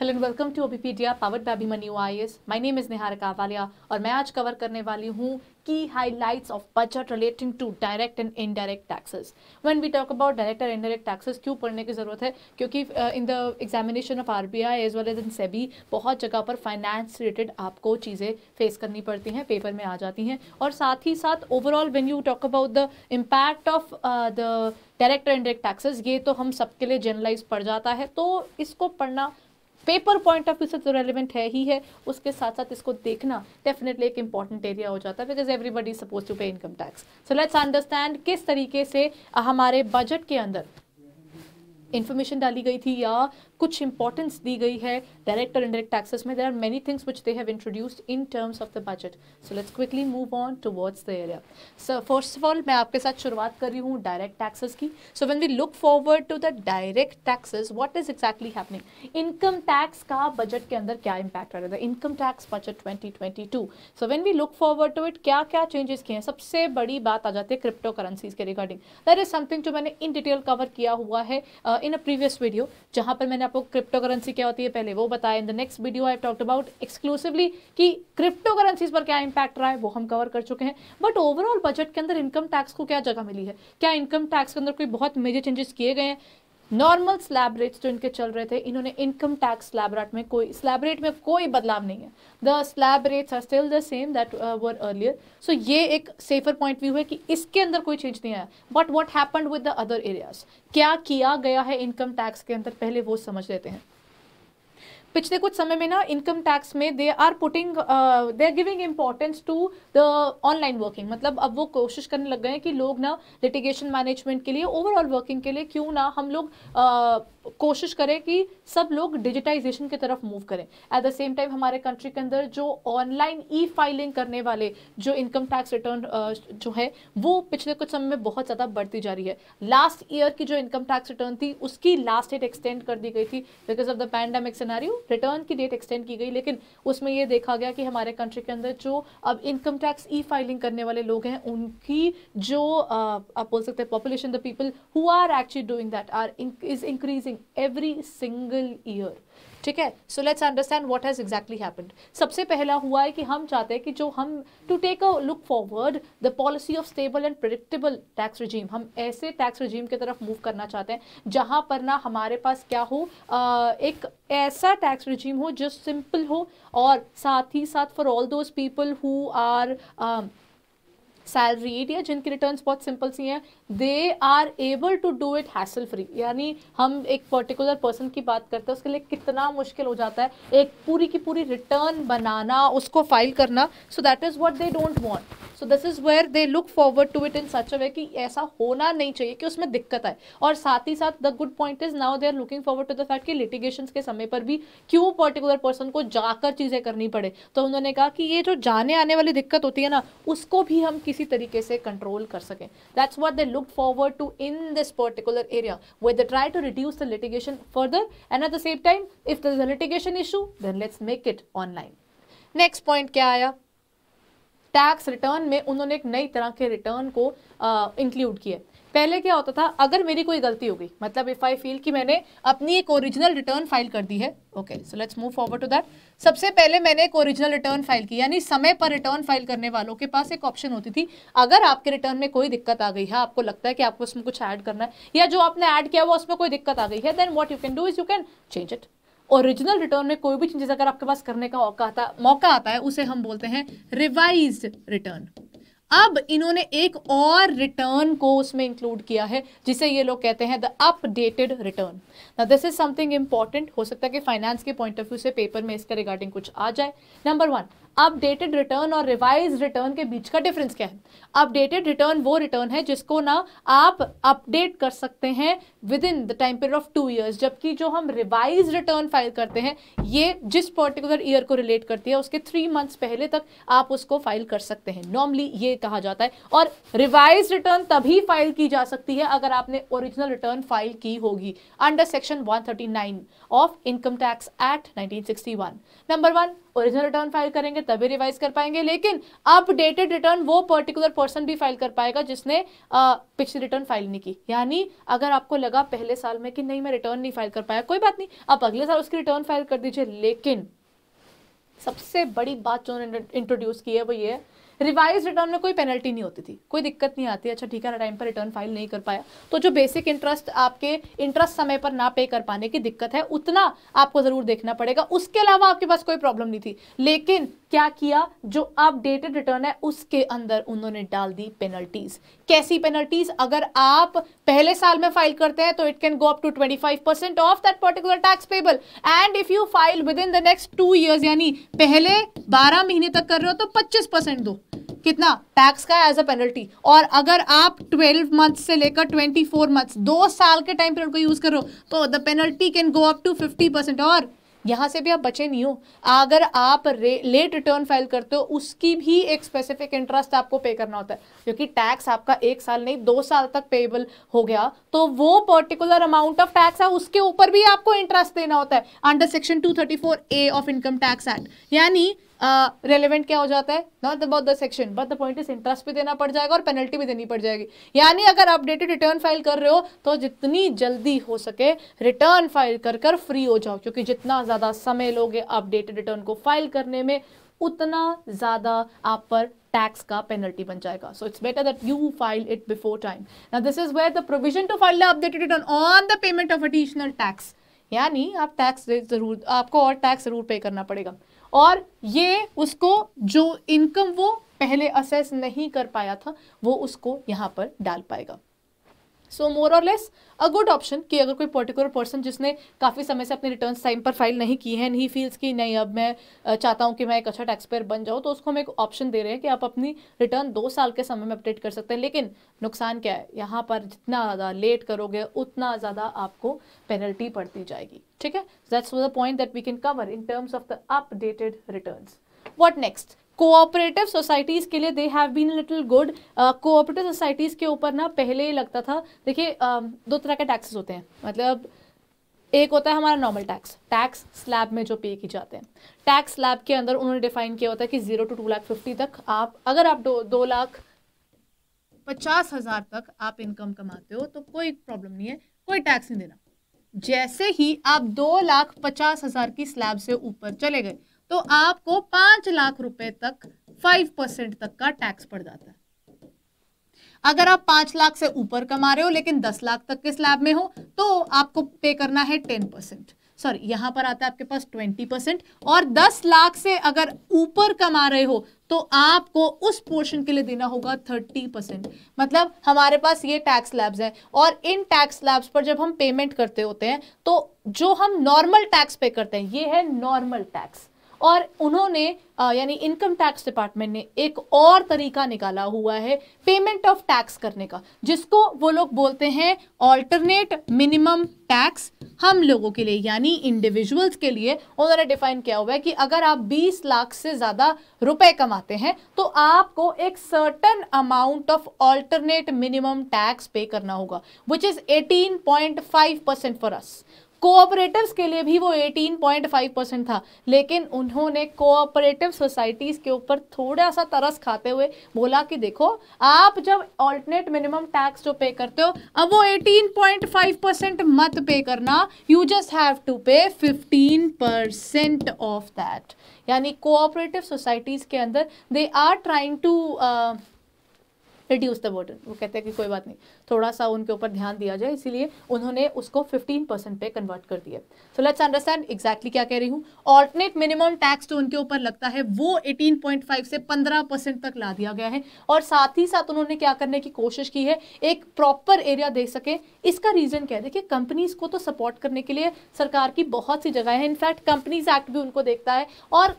Hello and welcome to Obpedia powered by I IAS my name is Nihar Kavalia और मैं आज cover करने वाली हूँ की highlights of budget relating to direct and indirect taxes when we talk about direct और indirect taxes क्यों पढ़ने की ज़रूरत है क्योंकि in the examination of R B I as well as in SEBI बहुत जगह पर फाइनेंस रिलेटेड आपको चीज़ें फेस करनी पड़ती हैं पेपर में आ जाती हैं और साथ ही साथ overall when you talk about the impact of the direct और इनडायरेक्ट टैक्सेस ये तो हम सबके लिए जनरलाइज पड़ जाता है तो इसको पढ़ना पेपर पॉइंट ऑफ व्यू से तो रेलिवेंट है ही है उसके साथ साथ इसको देखना डेफिनेटली एक इंपॉर्टेंट एरिया हो जाता है because everybody suppose to pay income tax so let's understand किस तरीके से हमारे बजट के अंदर इन्फॉर्मेशन डाली गई थी या कुछ इंपॉर्टेंस दी गई है डायरेक्ट और इनडायरेक्ट टैक्सेस में there are many things which they have introduced in terms of the budget so let's quickly move on towards the area so first of all मैं आपके साथ शुरुआत कर रही हूँ डायरेक्ट टैक्सेस की so when we look forward to the direct taxes what is exactly happening income tax का budget के अंदर क्या इंपैक्ट आ रहा है income tax budget twenty twenty two so when we look forward to it क्या क्या चेंजेस किए हैं सबसे बड़ी बात आ जाती है क्रिप्टो करेंसीज के रिगार्डिंग दैट इज समथिंग जो मैंने इन डिटेल कवर किया हुआ है इन अ प्रीवियस वीडियो जहां पर मैंने आपको क्रिप्टो करेंसी क्या होती है पहले वो बताया in the next video I talked about exclusively कि क्रिप्टो करेंसीज पर क्या इंपैक्ट रहा है वो हम कवर कर चुके हैं बट ओवरऑल बजट के अंदर इनकम टैक्स को क्या जगह मिली है क्या इनकम टैक्स के अंदर कोई बहुत मेजर चेंजेस किए गए हैं नॉर्मल स्लैब रेट्स जो इनके चल रहे थे इन्होंने इनकम टैक्स स्लैब रेट में कोई स्लैब रेट में कोई बदलाव नहीं है the slab rates are still the same that were earlier so ये एक सेफर पॉइंट व्यू है कि इसके अंदर कोई चेंज नहीं आया but what happened with the other areas क्या किया गया है इनकम टैक्स के अंदर पहले वो समझ लेते हैं पिछले कुछ समय में ना इनकम टैक्स में they are putting they are giving importance to the online working मतलब अब वो कोशिश करने लग गए हैं कि लोग ना लिटिगेशन मैनेजमेंट के लिए ओवरऑल वर्किंग के लिए क्यों ना हम लोग uh, कोशिश करें कि सब लोग डिजिटाइजेशन की तरफ मूव करें एट द सेम टाइम हमारे कंट्री के अंदर जो ऑनलाइन ई फाइलिंग करने वाले जो इनकम टैक्स रिटर्न जो है वो पिछले कुछ समय में बहुत ज़्यादा बढ़ती जा रही है लास्ट ईयर की जो इनकम टैक्स रिटर्न थी उसकी लास्ट डेट एक्सटेंड कर दी गई थी because of the pandemic scenario return की डेट एक्सटेंड की गई लेकिन उसमें यह देखा गया कि हमारे कंट्री के अंदर जो अब इनकम टैक्स ई फाइलिंग करने वाले लोग हैं उनकी जो आप बोल सकते हैं population the people who are actually doing that are is increasing happening every single year. ठीक है so let's understand what has exactly happen सबसे पहला हुआ है कि हम चाहते हैं कि जो हम to take a look forward the policy of stable and predictable tax regime हम ऐसे टैक्स रिजीम की तरफ मूव करना चाहते हैं जहां पर ना हमारे पास क्या हो आ, एक ऐसा टैक्स रिजीम हो जो सिंपल हो और साथ ही साथ for all those people who are salaried या जिनकी रिटर्न्स बहुत सिंपल सी हैं they are able to do it hassle free यानी हम एक पर्टिकुलर पर्सन की बात करते हैं उसके लिए कितना मुश्किल हो जाता है एक पूरी की पूरी रिटर्न बनाना उसको फाइल करना so that is what they don't want so this is where they look forward to it in such a way कि ऐसा होना नहीं चाहिए कि उसमें दिक्कत आए और साथ ही साथ the good point is now they are looking forward to the fact कि लिटिगेशन के समय पर भी क्यों पर्टिकुलर पर्सन को जाकर चीज़ें करनी पड़े तो उन्होंने कहा कि ये जो जाने आने वाली दिक्कत होती है ना उसको भी हम किसी किसी तरीके से कंट्रोल कर सकें that's what they look forward to in this particular area way the try to reduce the litigation further and at the same time if the litigation issue then let's make it online next point क्या आया tax return में उन्होंने एक नई तरह के return को include uh, किया पहले क्या होता था अगर मेरी कोई गलती हो गई मतलब इफ़ आई फील कि मैंने अपनी एक ओरिजिनल रिटर्न फाइल कर दी है okay so let's move forward to that सबसे पहले मैंने एक ओरिजिनल रिटर्न फाइल की यानी समय पर रिटर्न फाइल करने वालों के पास एक ऑप्शन होती थी अगर आपके रिटर्न में कोई दिक्कत आ गई है आपको लगता है कि आपको उसमें कुछ ऐड करना है या जो आपने ऐड किया हुआ उसमें कोई दिक्कत आ गई है then what you can do is you can change it original return में कोई भी चेंजेस अगर आपके पास करने का मौका आता है उसे हम बोलते हैं रिवाइज रिटर्न अब इन्होंने एक और रिटर्न को उसमें इंक्लूड किया है जिसे ये लोग कहते हैं द अपडेटेड रिटर्न ना दिस इज समथिंग इंपॉर्टेंट हो सकता है कि फाइनेंस के पॉइंट ऑफ व्यू से पेपर में इसका रिगार्डिंग कुछ आ जाए नंबर वन अपडेटेड रिटर्न और रिवाइज रिटर्न के बीच का डिफरेंस क्या है अपडेटेड रिटर्न वो रिटर्न है जिसको ना आप अपडेट कर सकते हैं within the time period of two years जबकि जो हम रिवाइज रिटर्न फाइल करते हैं ये जिस पर्टिकुलर ईयर को रिलेट करती है उसके थ्री मंथ्स पहले तक आप उसको फाइल कर सकते हैं नॉर्मली ये कहा जाता है और रिवाइज रिटर्न तभी फाइल की जा सकती है अगर आपने ओरिजिनल रिटर्न फाइल की होगी under section 139 of income tax act 1961 number one original return file करेंगे तभी रिवाइज कर पाएंगे लेकिन अपडेटेड रिटर्न वो पर्टिकुलर पर्सन भी फाइल कर पाएगा जिसने पिछली रिटर्न फाइल नहीं की यानी अगर आपको लगा पहले साल में कि नहीं मैं रिटर्न नहीं फाइल कर पाया कोई बात नहीं आप अगले साल उसकी रिटर्न फाइल कर दीजिए लेकिन सबसे बड़ी बात जो उन्होंने इंट्रोड्यूस की है वो ये है रिवाइज रिटर्न में कोई पेनल्टी नहीं होती थी कोई दिक्कत नहीं आती अच्छा ठीक है ना टाइम पर रिटर्न फाइल नहीं कर पाया तो जो बेसिक इंटरेस्ट आपके इंटरेस्ट समय पर ना पे कर पाने की दिक्कत है उतना आपको ज़रूर देखना पड़ेगा उसके अलावा आपके पास कोई प्रॉब्लम नहीं थी लेकिन क्या किया जो अपडेटेड रिटर्न है उसके अंदर उन्होंने डाल दी पेनल्टीज कैसी पेनल्टीज अगर आप पहले साल में फाइल करते हैं तो it can go up to 25 percent of that particular tax payable and if you file within the next two years यानी पहले 12 महीने तक कर रहे हो तो 25 परसेंट दो कितना टैक्स का एज अ पेनल्टी और अगर आप 12 मंथ से लेकर 24 मंथ्स दो साल के टाइम पीरियड को यूज करो तो the penalty can go up to 50 percent और यहाँ से भी आप बचे नहीं हो अगर आप लेट रिटर्न फाइल करते हो उसकी भी एक स्पेसिफिक इंटरेस्ट आपको पे करना होता है क्योंकि टैक्स आपका एक साल नहीं दो साल तक पेबल हो गया तो वो पर्टिकुलर अमाउंट ऑफ टैक्स है उसके ऊपर भी आपको इंटरेस्ट देना होता है under section two A of income tax act यानी रेलिवेंट uh, क्या हो जाता है not about the section but the point is interest भी देना पड़ जाएगा और पेनल्टी भी देनी पड़ जाएगी यानी अगर अपडेटेड रिटर्न फाइल कर रहे हो तो जितनी जल्दी हो सके रिटर्न फाइल कर कर फ्री हो जाओ क्योंकि जितना ज्यादा समय लोगे अपडेटेड रिटर्न को फाइल करने में उतना ज्यादा आप पर टैक्स का पेनल्टी बन जाएगा so it's better that you file it before time ना this is where the provision to file updated return on the payment of additional tax यानी आप टैक्स जरूर आपको और टैक्स जरूर पे करना पड़ेगा और ये उसको जो इनकम वो पहले असेस नहीं कर पाया था वो उसको यहाँ पर डाल पाएगा सो मोर और लेस अ गुड ऑप्शन कि अगर कोई पर्टिकुलर पर्सन जिसने काफ़ी समय से अपने रिटर्न टाइम पर फाइल नहीं की है नहीं फील्स कि नहीं अब मैं चाहता हूँ कि मैं एक अच्छा टैक्स पेयर बन जाऊँ तो उसको हम एक ऑप्शन दे रहे हैं कि आप अपनी रिटर्न दो साल के समय में अपडेट कर सकते हैं लेकिन नुकसान क्या है यहाँ पर जितना ज़्यादा लेट करोगे उतना ज़्यादा आपको पेनल्टी पड़ती जाएगी ठीक है that's the point that we can cover in terms of the updated return what next cooperative societies के लिए they have been little good cooperative societies के ऊपर ना पहले ही लगता था देखिए uh, दो तरह के टैक्सेस होते हैं मतलब एक होता है हमारा नॉर्मल टैक्स टैक्स स्लैब में जो पे की जाते हैं टैक्स स्लैब के अंदर उन्होंने डिफाइन किया होता है कि zero to two lakh fifty तक आप अगर आप दो दो लाख पचास हज़ार तक आप इनकम कमाते हो तो कोई प्रॉब्लम नहीं है कोई टैक्स नहीं देना जैसे ही आप दो लाख पचास हज़ार की स्लैब से ऊपर चले गए तो आपको पांच लाख रुपए तक फाइव परसेंट तक का टैक्स पड़ जाता है अगर आप पांच लाख से ऊपर कमा रहे हो लेकिन दस लाख तक के स्लैब में हो तो आपको पे करना है टेन परसेंट सॉरी यहां पर आता है आपके पास ट्वेंटी परसेंट और दस लाख से अगर ऊपर कमा रहे हो तो आपको उस पोर्शन के लिए देना होगा थर्टी परसेंट मतलब हमारे पास ये टैक्स लैब्स हैं और इन टैक्स लैब्स पर जब हम पेमेंट करते होते हैं तो जो हम नॉर्मल टैक्स पे करते हैं ये है नॉर्मल टैक्स और उन्होंने यानी इनकम टैक्स डिपार्टमेंट ने एक और तरीका निकाला हुआ है पेमेंट ऑफ टैक्स करने का जिसको वो लोग बोलते हैं ऑल्टरनेट मिनिमम टैक्स हम लोगों के लिए यानी इंडिविजुअल्स के लिए उन्होंने डिफाइन किया हुआ है कि अगर आप 20 लाख से ज़्यादा रुपए कमाते हैं तो आपको एक certain amount of alternate minimum tax pay करना होगा which is eighteen percent for us cooperatives के लिए भी वो 18.5 परसेंट था लेकिन उन्होंने कोऑपरेटिव सोसाइटीज़ के ऊपर थोड़ा सा तरस खाते हुए बोला कि देखो आप जब ऑल्टरनेट मिनिमम टैक्स जो पे करते हो अब वो 18.5 परसेंट मत पे करना you just have to pay 15 percent of that यानी कोऑपरेटिव सोसाइटीज़ के अंदर they are trying to reduce the burden वो कहते हैं कि कोई बात नहीं थोड़ा सा उनके ऊपर ध्यान दिया जाए इसीलिए उन्होंने उसको फिफ्टीन परसेंट पे कन्वर्ट कर दिया सो लेट्स अंडरस्टैंड एग्जैक्टली क्या कह रही हूँ ऑल्टरनेट मिनिमम टैक्स जो उनके ऊपर लगता है वो एटीन पॉइंट फाइव से पंद्रह परसेंट तक ला दिया गया है और साथ ही साथ उन्होंने क्या करने की कोशिश की है एक प्रॉपर एरिया दे सके इसका रीजन क्या है देखिए कंपनीज को तो सपोर्ट करने के लिए सरकार की बहुत सी जगह है इनफैक्ट कंपनीज एक्ट भी उनको देखता है और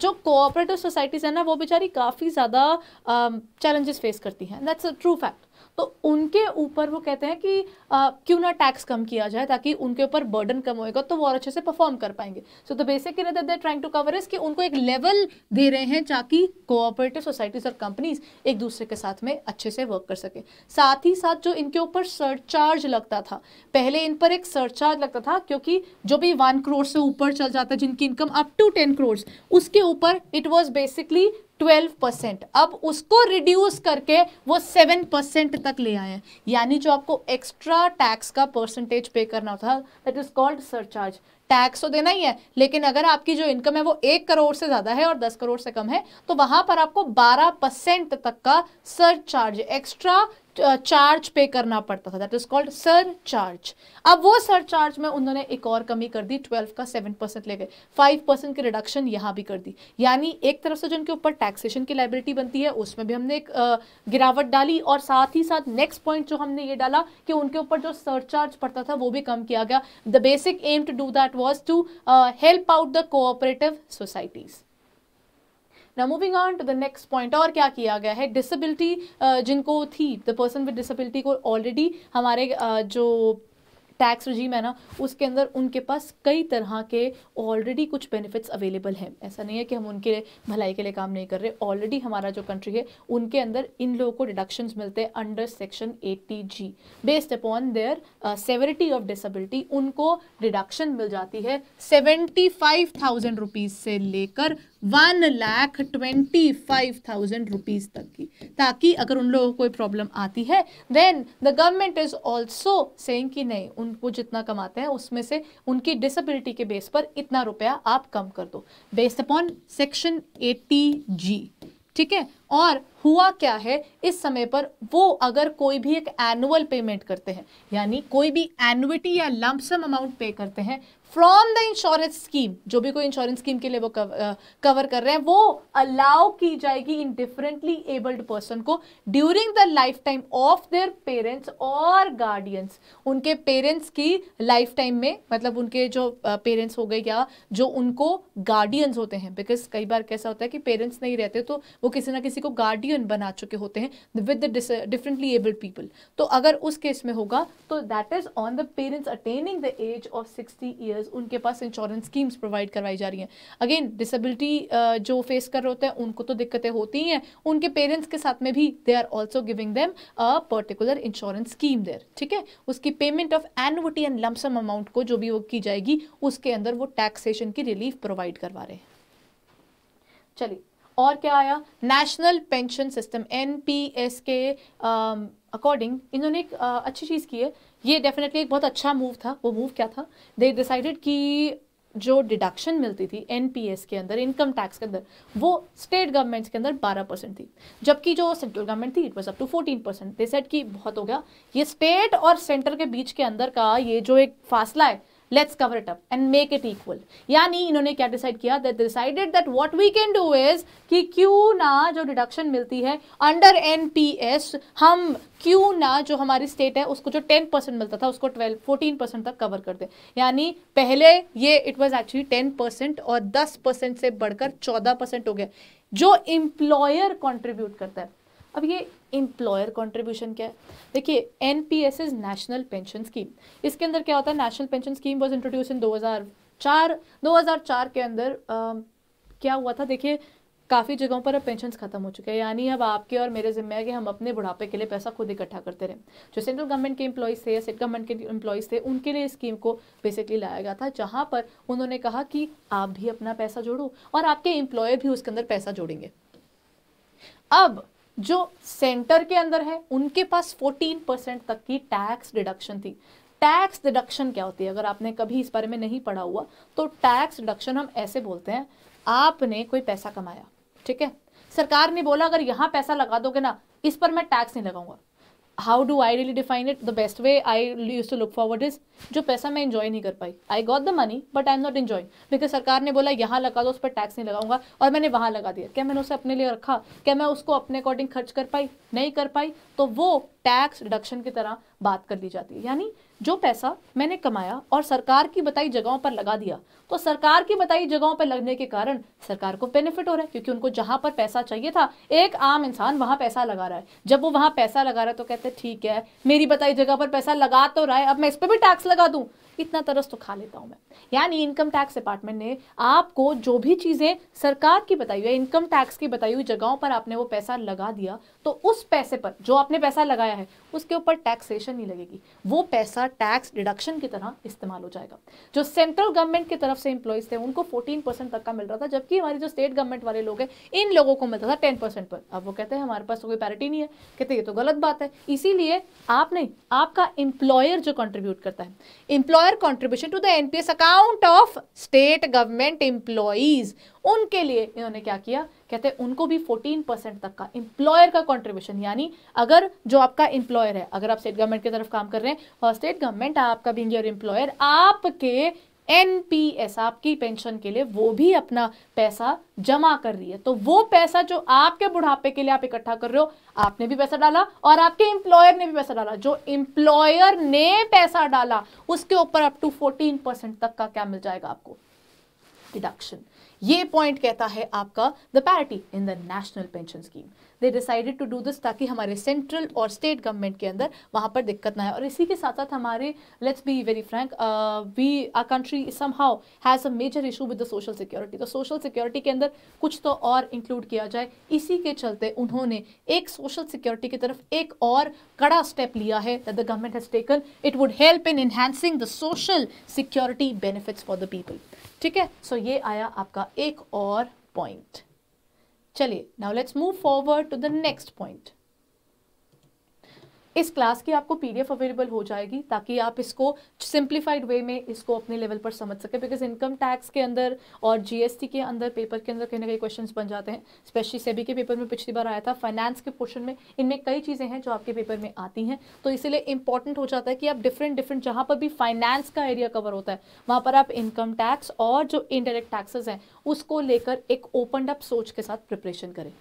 जो कोऑपरेटिव सोसाइटीज़ है ना वो बेचारी काफ़ी ज़्यादा चैलेंजेस फेस करती हैं दैट्स अ ट्रू फैक्ट तो उनके ऊपर वो कहते हैं कि आ, क्यों ना टैक्स कम किया जाए ताकि उनके ऊपर बर्डन कम होएगा तो वो और अच्छे से परफॉर्म कर पाएंगे so the basic in they trying to cover is कि उनको एक लेवल दे रहे हैं ताकि कोऑपरेटिव सोसाइटीज़ और कंपनीज एक दूसरे के साथ में अच्छे से वर्क कर सके साथ ही साथ जो इनके ऊपर सरचार्ज लगता था पहले इन पर एक सरचार्ज लगता था क्योंकि जो भी वन करोड़ से ऊपर चल जाता है जिनकी income up to ten crore उसके ऊपर it was basically twelve percent अब उसको रिड्यूस करके वो सेवन परसेंट तक ले आए हैं यानी जो आपको एक्स्ट्रा टैक्स का परसेंटेज पे करना था that is called surcharge tax तो देना ही है लेकिन अगर आपकी जो इनकम है वो एक करोड़ से ज़्यादा है और दस करोड़ से कम है तो वहां पर आपको बारह परसेंट तक का सरचार्ज एक्स्ट्रा चार्ज पे करना पड़ता था that is called surcharge अब वो सर चार्ज में उन्होंने एक और कमी कर दी ट्वेल्व का सेवन परसेंट ले गए फाइव परसेंट की रिडक्शन यहाँ भी कर दी यानी एक तरफ से जो उनके ऊपर टैक्सेशन की लाइबिलिटी बनती है उसमें भी हमने एक गिरावट डाली और साथ ही साथ नेक्स्ट पॉइंट जो हमने ये डाला कि उनके ऊपर जो सर चार्ज पड़ता था वो भी कम किया गया the basic aim to do that was to help out the cooperative societies ना moving on to the next point और क्या किया गया है डिसबिलिटी जिनको थी द पर्सन विद डिसबिलिटी को ऑलरेडी हमारे जो टैक्स रजीम है ना उसके अंदर उनके पास कई तरह के ऑलरेडी कुछ बेनिफिट्स अवेलेबल हैं ऐसा नहीं है कि हम उनके भलाई के लिए काम नहीं कर रहे ऑलरेडी हमारा जो कंट्री है उनके अंदर इन लोगों को डिडक्शन मिलते हैं under section eighty G based upon their severity of disability उनको डिडक्शन मिल जाती है सेवेंटी फाइव थाउजेंड रुपीज़ से लेकर one lakh twenty five thousand rupees तक की ताकि अगर उन लोगों को कोई प्रॉब्लम आती है then the government is also saying कि नहीं उनको जितना कमाते हैं उसमें से उनकी डिसेबिलिटी के बेस पर इतना रुपया आप कम कर दो based upon section eighty G ठीक है और हुआ क्या है इस समय पर वो अगर कोई भी एक एनुअल पेमेंट करते हैं यानी कोई भी एनुइटी या लमसम अमाउंट पे करते हैं फ्रॉम द इंश्योरेंस स्कीम जो भी कोई इंश्योरेंस स्कीम के लिए वो कवर कर रहे हैं वो अलाउ की जाएगी इन डिफरेंटली एबल्ड पर्सन को during the life time of their parents और गार्डियंस उनके पेरेंट्स की लाइफ टाइम में मतलब उनके जो पेरेंट्स हो गए या जो उनको गार्डियंस होते हैं बिकॉज कई बार कैसा होता है कि पेरेंट्स नहीं रहते तो वो किसी ना किसी को गार्डियन बना चुके होते हैं with the differently abled people तो अगर उस केस में होगा तो that is on the parents attaining the age of sixty year drivers उनके पास इंश्योरेंस स्कीम्स प्रोवाइड करवाई जा रही हैं अगेन डिसेबिलिटी uh, जो फेस कर रहे होते हैं उनको तो दिक्कतें होती हैं उनके पेरेंट्स के साथ में भी they are also giving them a particular insurance scheme there ठीक है उसकी payment of annuity and lump sum amount को जो भी वो की जाएगी उसके अंदर वो टैक्सेशन की रिलीफ प्रोवाइड करवा रहे हैं चलिए और क्या आया नेशनल पेंशन सिस्टम एनपीएस के अकॉर्डिंग uh, इन्होंने एक uh, अच्छी चीज़ की है ये डेफिनेटली एक बहुत अच्छा मूव था वो मूव क्या था दे डिसाइडेड कि जो डिडक्शन मिलती थी एनपीएस के अंदर इनकम टैक्स के अंदर वो स्टेट गवर्नमेंट्स के अंदर 12 परसेंट थी जबकि जो सेंट्रल गवर्नमेंट थी it was up to 14 percent they set कि बहुत हो गया ये स्टेट और सेंटर के बीच के अंदर का ये जो एक फासला है let's cover it up and make it equal यानी इन्होंने क्या डिसाइड किया that decided that what we can do is कि क्यों ना जो डिडक्शन मिलती है अंडर एनपीएस हम क्यों ना जो हमारी स्टेट है उसको जो टेन परसेंट मिलता था उसको ट्वेल्व फोर्टीन परसेंट तक कवर कर दे यानी पहले ये it was actually ten percent और दस परसेंट से बढ़कर चौदह परसेंट हो गया जो इम्प्लॉयर कॉन्ट्रीब्यूट करता है अब ये एम्प्लॉयर कॉन्ट्रीब्यूशन क्या है देखिए N P S is national pension scheme इसके अंदर क्या होता है national pension scheme was introduce in दो हज़ार चार दो हज़ार चार के अंदर आ, क्या हुआ था देखिए काफ़ी जगहों पर अब पेंशन खत्म हो चुके हैं यानी अब आपके और मेरे जिम्मे है कि हम अपने बुढ़ापे के लिए पैसा खुद इकट्ठा करते रहे जो सेंट्रल गवर्नमेंट के एम्प्लॉयज़ थे या स्टेट गवर्नमेंट के इम्प्लॉयज़ थे उनके लिए स्कीम को बेसिकली लाया गया था जहाँ पर उन्होंने कहा कि आप भी अपना पैसा जोड़ो और आपके एम्प्लॉयर भी उसके अंदर पैसा जोड़ेंगे अब जो सेंटर के अंदर है उनके पास 14 परसेंट तक की टैक्स डिडक्शन थी टैक्स डिडक्शन क्या होती है अगर आपने कभी इस बारे में नहीं पढ़ा हुआ तो टैक्स डिडक्शन हम ऐसे बोलते हैं आपने कोई पैसा कमाया ठीक है सरकार ने बोला अगर यहां पैसा लगा दोगे ना इस पर मैं टैक्स नहीं लगाऊंगा how do I really define it the best way I use to look forward is जो पैसा मैं इन्जॉय नहीं कर पाई I got the money but I am not enjoy because सरकार ने बोला यहाँ लगा दो उस पर टैक्स नहीं लगाऊंगा और मैंने वहाँ लगा दिया क्या मैंने उसे अपने लिए रखा क्या मैं उसको अपने अकॉर्डिंग खर्च कर पाई नहीं कर पाई तो वो टैक्स डिडक्शन की तरह बात कर ली जाती है यानी जो पैसा मैंने कमाया और सरकार की बताई जगहों पर लगा दिया तो सरकार की बताई जगहों पर लगने के कारण सरकार को बेनिफिट हो रहा है क्योंकि उनको जहां पर पैसा चाहिए था एक आम इंसान वहां पैसा लगा रहा है जब वो वहां पैसा लगा रहा है तो कहते हैं ठीक है मेरी बताई जगह पर पैसा लगा तो रहा है अब मैं इस पर भी टैक्स लगा दूं इतना तरस तो खा लेता हूँ मैं यानी इनकम टैक्स डिपार्टमेंट ने आपको जो भी चीज़ें सरकार की बताई हुई इनकम टैक्स की बताई हुई जगहों पर आपने वो पैसा लगा दिया तो उस पैसे पर जो आपने पैसा लगाया है उसके ऊपर टैक्सेशन नहीं लगेगी वो पैसा टैक्स डिडक्शन की तरह इस्तेमाल हो जाएगा जो सेंट्रल गवर्नमेंट की तरफ से इंप्लॉयज थे उनको फोर्टीन तक का मिल रहा था जबकि हमारे जो स्टेट गवर्नमेंट वाले लोग हैं इन लोगों को मिलता था टेन पर अब वो कहते हैं हमारे पास तो कोई पैरिटी नहीं है कहते ये तो गलत बात है इसीलिए आप नहीं आपका इंप्लॉयर जो कंट्रीब्यूट करता है इंप्लॉय पर contribution to the NPS account of state government employees उनके लिए इन्होंने क्या किया कहते हैं उनको भी 14 परसेंट तक का इंप्लॉयर का कंट्रीब्यूशन यानी अगर जो आपका इंप्लॉयर है अगर आप स्टेट गवर्नमेंट की तरफ काम कर रहे हैं और स्टेट गवर्नमेंट आपका बिंग योर इंप्लॉयर आपके एनपीएस आपकी पेंशन के लिए वो भी अपना पैसा जमा कर रही है तो वो पैसा जो आपके बुढ़ापे के लिए आप इकट्ठा कर रहे हो आपने भी पैसा डाला और आपके एम्प्लॉयर ने भी पैसा डाला जो एम्प्लॉयर ने पैसा डाला उसके ऊपर अप टू फोर्टीन परसेंट तक का क्या मिल जाएगा आपको डिडक्शन ये पॉइंट कहता है आपका the parity in the national pension scheme they decided to do this ताकि हमारे सेंट्रल और स्टेट गवर्नमेंट के अंदर वहाँ पर दिक्कत ना आए और इसी के साथ साथ हमारे let's be very frank we are country somehow has a major issue with the social security तो सोशल सिक्योरिटी के अंदर कुछ तो और इंक्लूड किया जाए इसी के चलते उन्होंने एक सोशल सिक्योरिटी की तरफ एक और कड़ा स्टेप लिया है that the government has taken it would help in enhancing the social security benefits for the people ठीक है सो so, ये आया आपका एक और पॉइंट चलिए now let's move forward to the next point इस क्लास की आपको पीडीएफ अवेलेबल हो जाएगी ताकि आप इसको सिंप्लीफाइड वे में इसको अपने लेवल पर समझ सकें बिकॉज इनकम टैक्स के अंदर और जीएसटी के अंदर पेपर के अंदर कहीं ना कहीं क्वेश्चन बन जाते हैं स्पेशली सेबी के पेपर में पिछली बार आया था फाइनेंस के पोर्शन में इनमें कई चीज़ें हैं जो आपके पेपर में आती हैं तो इसीलिए इंपॉर्टेंट हो जाता है कि आप डिफरेंट डिफरेंट जहाँ पर भी फाइनेंस का एरिया कवर होता है वहाँ पर आप इनकम टैक्स और जो इनडायरेक्ट टैक्सेज हैं उसको लेकर एक ओपनड अप सोच के साथ प्रिपरेशन करें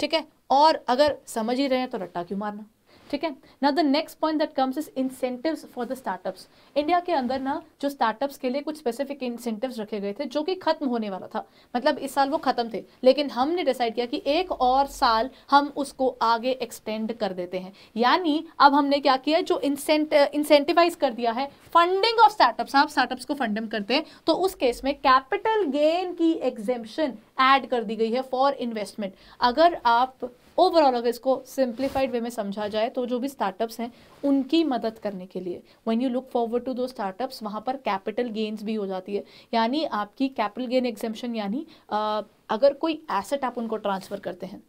ठीक है और अगर समझ ही रहे हैं तो रट्टा क्यों मारना ठीक है ना the next point that comes is incentive for the startups India के अंदर ना जो स्टार्टअप्स के लिए कुछ स्पेसिफिक इंसेंटिव रखे गए थे जो कि खत्म होने वाला था मतलब इस साल वो खत्म थे लेकिन हमने डिसाइड किया कि एक और साल हम उसको आगे एक्सटेंड कर देते हैं यानी अब हमने क्या किया जो इंसेंटिवाइज कर दिया है फंडिंग ऑफ स्टार्टअप्स आप स्टार्टअप्स को फंडिंग करते हैं तो उस केस में कैपिटल गेन की एग्जेम्पन एड कर दी गई है फॉर इन्वेस्टमेंट अगर आप ओवरऑल अगर इसको सिंप्लीफाइड वे में समझा जाए तो जो भी स्टार्टअप्स हैं उनकी मदद करने के लिए when you look forward to दो स्टार्टअप्स वहाँ पर कैपिटल गेन्स भी हो जाती है यानी आपकी कैपिटल गेन एग्जेम्पन यानी अगर कोई एसेट आप उनको ट्रांसफ़र करते हैं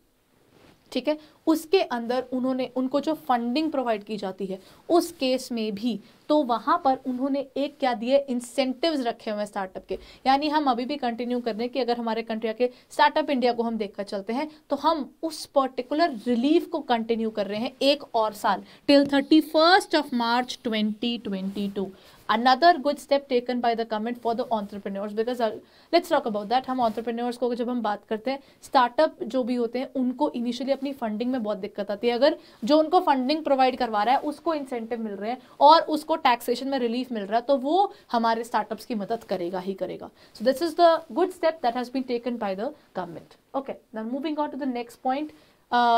ठीक है उसके अंदर उन्होंने उनको जो फंडिंग प्रोवाइड की जाती है उस केस में भी तो वहाँ पर उन्होंने एक क्या दिए इंसेंटिव्स रखे हुए हैं स्टार्टअप के यानी हम अभी भी कंटिन्यू कर रहे हैं कि अगर हमारे कंट्री के स्टार्टअप इंडिया को हम कर चलते हैं तो हम उस पर्टिकुलर रिलीफ को कंटिन्यू कर रहे हैं एक और साल till thirty first of March twenty twenty two another good step taken by the government for the entrepreneurs because let's talk about that हम ऑन्टरप्रेन्योर्स को जब हम बात करते हैं स्टार्टअप जो भी होते हैं उनको इनिशियली अपनी फंडिंग में बहुत दिक्कत आती है अगर जो उनको फंडिंग प्रोवाइड करवा रहा है उसको इंसेंटिव मिल रहे हैं और उसको टैक्सेशन में रिलीफ मिल रहा है तो वो हमारे स्टार्टअप की मदद करेगा ही करेगा so this is the good step that has been taken by the government okay now moving on to the next point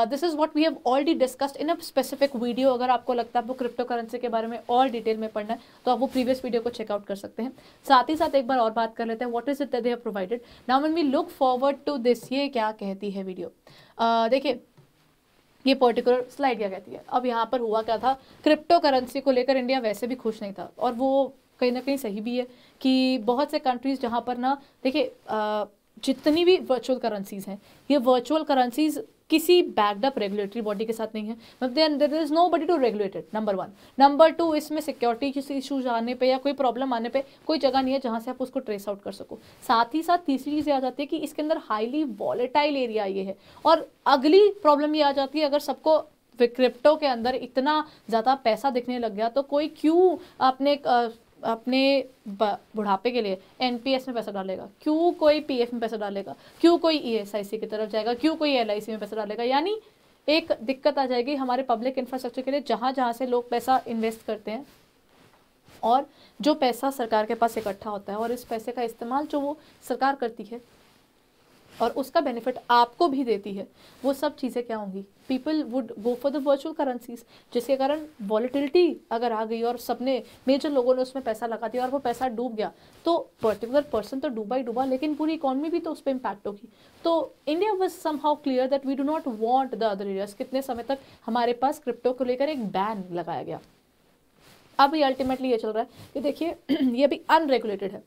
this is what we have already discussed in a specific video अगर आपको लगता है आपको crypto currency के बारे में और detail में पढ़ना है तो आप वो प्रीवियस वीडियो को चेकआउट कर सकते हैं साथ ही साथ एक बार और बात कर लेते हैं what is it they have provided now one we look forward to this ये क्या कहती है वीडियो uh, देखिए ये पर्टिकुलर स्लाइड क्या कहती है अब यहाँ पर हुआ क्या था क्रिप्टो करेंसी को लेकर इंडिया वैसे भी खुश नहीं था और वो कहीं ना कहीं सही भी है कि बहुत से कंट्रीज़ जहाँ पर ना देखिए uh, जितनी भी वर्चुअल करेंसीज़ हैं ये वर्चुअल करेंसीज़ किसी बैकडअप रेगुलेटरी बॉडी के साथ नहीं है मतलब there is nobody to regulated number one number two इसमें सिक्योरिटी किसी इशूज आने पे या कोई प्रॉब्लम आने पे कोई जगह नहीं है जहाँ से आप उसको ट्रेस आउट कर सको साथ ही साथ तीसरी चीज़ आ जाती है कि इसके अंदर हाईली वॉलेटाइल एरिया ये है और अगली प्रॉब्लम ये आ जाती है अगर सबको क्रिप्टो के अंदर इतना ज़्यादा पैसा दिखने लग गया तो कोई क्यों अपने अपने बुढ़ापे के लिए एनपीएस में पैसा डालेगा क्यों कोई पीएफ में पैसा डालेगा क्यों कोई ईएसआईसी e की तरफ जाएगा क्यों कोई एलआईसी में पैसा डालेगा यानी एक दिक्कत आ जाएगी हमारे पब्लिक इंफ्रास्ट्रक्चर के लिए जहाँ जहाँ से लोग पैसा इन्वेस्ट करते हैं और जो पैसा सरकार के पास इकट्ठा होता है और इस पैसे का इस्तेमाल जो वो सरकार करती है और उसका बेनिफिट आपको भी देती है वो सब चीज़ें क्या होंगी people would go for the virtual currencies जिसके कारण वॉलिटिलिटी अगर आ गई और सबने मेजर लोगों ने उसमें पैसा लगा दिया और वो पैसा डूब गया तो पर्टिकुलर पर्सन तो डूबा ही डूबा लेकिन पूरी इकॉनमी भी तो उस पर इम्पैक्ट होगी तो India was somehow clear that we do not want the other areas कितने समय तक हमारे पास क्रिप्टो को लेकर एक बैन लगाया गया अब ये अल्टीमेटली ये चल रहा है कि देखिए ये भी अनरेगुलेटेड है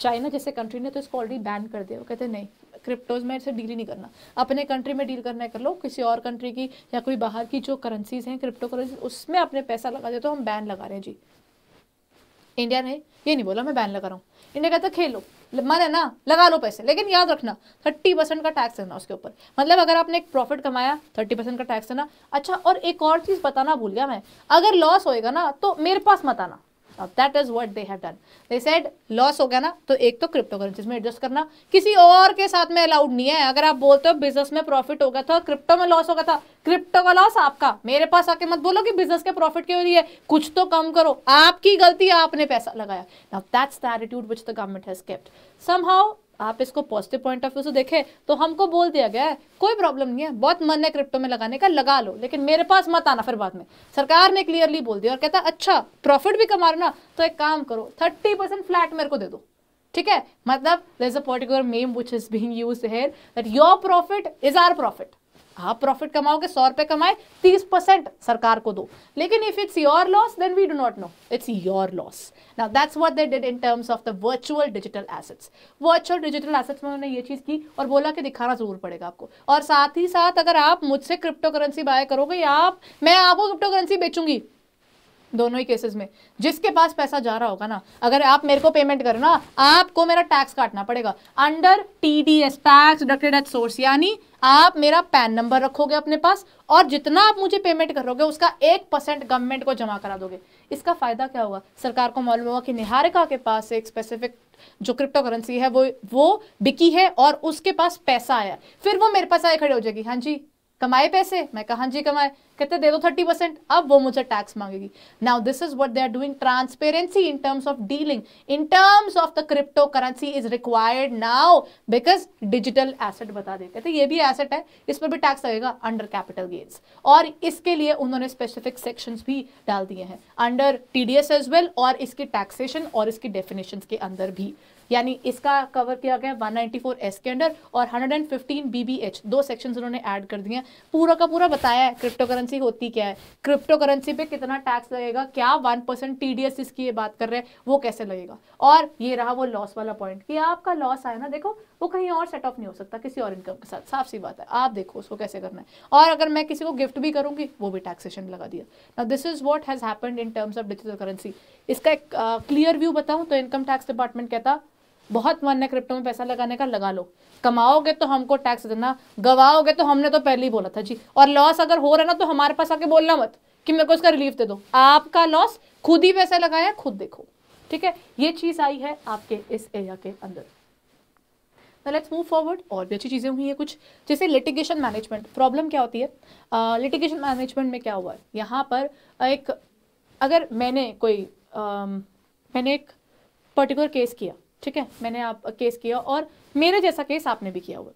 चाइना जैसे कंट्री ने तो इसको ऑलरेडी बैन कर दिया वो कहते हैं नहीं क्रिप्टोज में सिर्फ डील ही नहीं करना अपने कंट्री में डील करना है कर लो किसी और कंट्री की या कोई बाहर की जो करेंसीज हैं क्रिप्टो करेंसी उसमें अपने पैसा लगा दे तो हम बैन लगा रहे हैं जी इंडिया ने ये नहीं बोला मैं बैन लगा रहा हूँ इंडिया कहता खेलो मन है ना लगा लो पैसे लेकिन याद रखना थर्टी परसेंट का टैक्स देना उसके ऊपर मतलब अगर आपने एक प्रॉफिट कमाया थर्टी परसेंट का टैक्स देना अच्छा और एक और चीज़ बताना भूल गया मैं अगर लॉस होएगा ना तो मेरे पास मत आना अब that is what they have done they said loss हो गया ना तो एक तो क्रिप्टो करेंसीज में एडजस्ट करना किसी और के साथ में अलाउड नहीं है अगर आप बोलते हो बिजनेस में प्रॉफिट हो गया था क्रिप्टो में लॉस हो गया था क्रिप्टो का लॉस आपका मेरे पास आके मत बोलो कि बिजनेस के प्रॉफिट क्यों रही है कुछ तो कम करो आपकी गलती आपने पैसा लगाया now that's the attitude which the government has kept somehow आप इसको पॉजिटिव पॉइंट ऑफ व्यू से देखें तो हमको बोल दिया गया है कोई प्रॉब्लम नहीं है बहुत मन है क्रिप्टो में लगाने का लगा लो लेकिन मेरे पास मत आना फिर बाद में सरकार ने क्लियरली बोल दिया और कहता अच्छा प्रॉफिट भी कमा ना तो एक काम करो थर्टी फ्लैट मेरे को दे दो ठीक है मतलब there is a particular meme which is being use here that your profit is our profit आप प्रॉफिट कमाओगे सौ रुपए कमाए तीस परसेंट सरकार को दो लेकिन if it's your loss then we do not know it's your loss ना that's what they did in terms of the virtual digital assets virtual digital assets में उन्होंने ये चीज़ की और बोला कि दिखाना जरूर पड़ेगा आपको और साथ ही साथ अगर आप मुझसे क्रिप्टो करेंसी बाय करोगे या आप मैं आपको क्रिप्टो करेंसी बेचूंगी दोनों ही केसेस में जिसके पास पैसा जा रहा होगा ना अगर आप मेरे को पेमेंट करो ना आपको मेरा टैक्स काटना पड़ेगा under TDS tax deducted at source यानी आप मेरा पैन नंबर रखोगे अपने पास और जितना आप मुझे पेमेंट करोगे उसका एक परसेंट गवर्नमेंट को जमा करा दोगे इसका फ़ायदा क्या होगा सरकार को मालूम होगा कि निहारिका के पास एक स्पेसिफिक जो क्रिप्टो करेंसी है वो वो बिकी है और उसके पास पैसा आया फिर वो मेरे पास आए खड़े हो जाएगी हाँ जी कमाए पैसे मैं कहा हाँ जी कमाए कहते दे दो थर्टी परसेंट अब वो मुझे टैक्स मांगेगी now this is what they are doing transparency in terms of dealing in terms of the crypto currency is required now because digital asset बता दे कहते ये भी एसेट है इस पर भी टैक्स लगेगा अंडर कैपिटल गेन्स और इसके लिए उन्होंने स्पेसिफिक सेक्शन भी डाल दिए हैं under T D S as well और इसकी टैक्सेशन और इसकी डेफिनेशन के अंदर भी यानी इसका कवर किया गया वन फोर एस के अंडर और 115 बीबीएच दो सेक्शंस उन्होंने ऐड कर दिए पूरा का पूरा बताया है क्रिप्टो करेंसी होती क्या है क्रिप्टो करेंसी पे कितना टैक्स लगेगा क्या one percent T D S इसकी ये बात कर रहे हैं वो कैसे लगेगा और ये रहा वो लॉस वाला पॉइंट कि आपका लॉस आया ना देखो वो कहीं और सेट ऑफ नहीं हो सकता किसी और इनकम के साथ साफ सी बात है आप देखो उसको कैसे करना है और अगर मैं किसी को गिफ्ट भी करूँगी वो भी टैक्सेशन लगा दिया ना this is what has happened in terms of digital currency इसका एक क्लियर व्यू बताऊं तो इनकम टैक्स डिपार्टमेंट कहता बहुत मन है क्रिप्टो में पैसा लगाने का लगा लो कमाओगे तो हमको टैक्स देना गवाओगे तो हमने तो पहले ही बोला था जी और लॉस अगर हो रहा ना तो हमारे पास आके बोलना मत कि मेरे को इसका रिलीफ दे दो आपका लॉस खुद ही पैसा लगाया खुद देखो ठीक है ये चीज़ आई है आपके इस एरिया के अंदर लेट्स मूव फॉरवर्ड और भी अच्छी चीज़ें हुई है कुछ जैसे लिटिगेशन मैनेजमेंट प्रॉब्लम क्या होती है लिटिगेशन uh, मैनेजमेंट में क्या हुआ है यहाँ पर एक अगर मैंने कोई uh, मैंने एक पर्टिकुलर केस किया ठीक है मैंने आप केस किया और मेरे जैसा केस आपने भी किया हुआ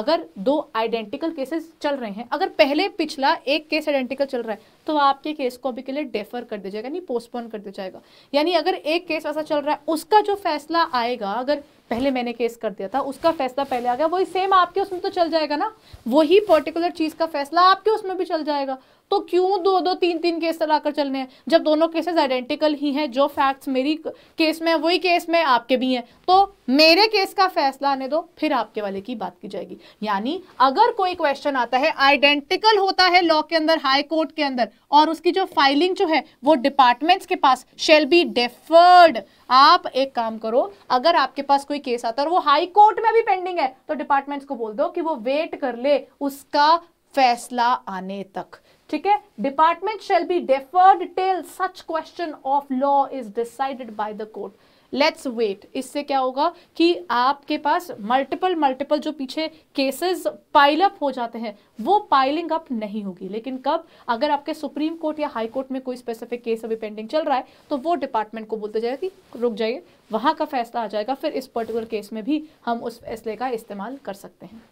अगर दो आइडेंटिकल केसेस चल रहे हैं अगर पहले पिछला एक केस आइडेंटिकल चल रहा है तो आपके केस को अभी के लिए डेफर कर दिया जाएगा यानी पोस्टपोन कर दिया जाएगा यानी अगर एक केस ऐसा चल रहा है उसका जो फैसला आएगा अगर पहले मैंने केस कर दिया था उसका फैसला पहले आ गया वही सेम आपके उसमें तो चल जाएगा ना वही पर्टिकुलर चीज़ का फैसला आपके उसमें भी चल जाएगा तो क्यों दो दो तीन तीन केस चलाकर चलने हैं जब दोनों केसेस आइडेंटिकल ही हैं जो फैक्ट्स मेरी केस में वही केस में आपके भी हैं तो मेरे केस का फैसला आने दो फिर आपके वाले की बात की जाएगी यानी अगर कोई क्वेश्चन आता है आइडेंटिकल होता है लॉ के अंदर हाई कोर्ट के अंदर और उसकी जो फाइलिंग जो है वो डिपार्टमेंट्स के पास शेल बी डेफर्ड आप एक काम करो अगर आपके पास कोई केस आता है और वो हाई कोर्ट में भी पेंडिंग है तो डिपार्टमेंट्स को बोल दो कि वो वेट कर ले उसका फैसला आने तक ठीक है department shall be deferred till such question of law is decided by the court let's wait इससे क्या होगा कि आपके पास मल्टीपल मल्टीपल जो पीछे केसेस पाइल अप हो जाते हैं वो पाइलिंग अप नहीं होगी लेकिन कब अगर आपके सुप्रीम कोर्ट या हाई कोर्ट में कोई स्पेसिफिक केस अभी पेंडिंग चल रहा है तो वो डिपार्टमेंट को बोलते जाएगा कि रुक जाइए वहाँ का फैसला आ जाएगा फिर इस पर्टिकुलर केस में भी हम उस फैसले का इस्तेमाल कर सकते हैं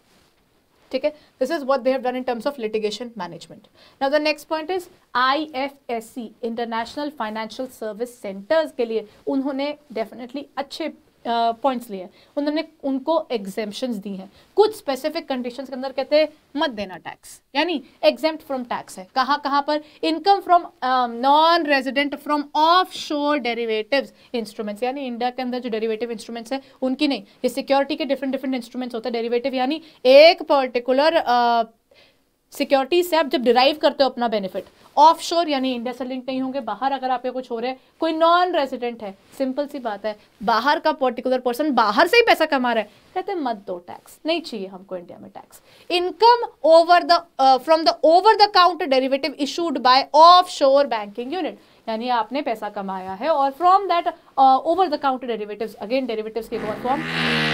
ठीक है this is what they have done in terms of litigation management now the next point is I F S C international financial service centers के लिए उन्होंने डेफिनेटली अच्छे पॉइंट्स लिए उन्होंने उनको एग्जेम्पन दी हैं कुछ स्पेसिफिक कंडीशंस के अंदर कहते हैं मत देना टैक्स यानी एग्जेम फ्रॉम टैक्स है कहाँ कहाँ पर income from non resident from offshore derivative instruments यानी इंडिया के अंदर जो डेरीवेटिव इंस्ट्रूमेंट्स हैं उनकी नहीं ये सिक्योरिटी के डिफरेंट डिफरेंट इंस्ट्रूमेंट्स होते हैं डेरीवेटिव यानी एक पर्टिकुलर uh, सिक्योरिटी से आप जब डिराइव करते हो अपना बेनिफिट ऑफशोर यानी इंडिया से लिंक नहीं होंगे बाहर अगर आपके कुछ हो रहा है कोई नॉन रेजिडेंट है सिंपल सी बात है बाहर का पर्टिकुलर पर्सन बाहर से ही पैसा कमा रहा है कहते मत दो टैक्स नहीं चाहिए हमको इंडिया में tax income over the from the over the counter derivative issued by offshore banking unit यानी आपने पैसा कमाया है और from that over the counter derivative again derivative के फॉर्म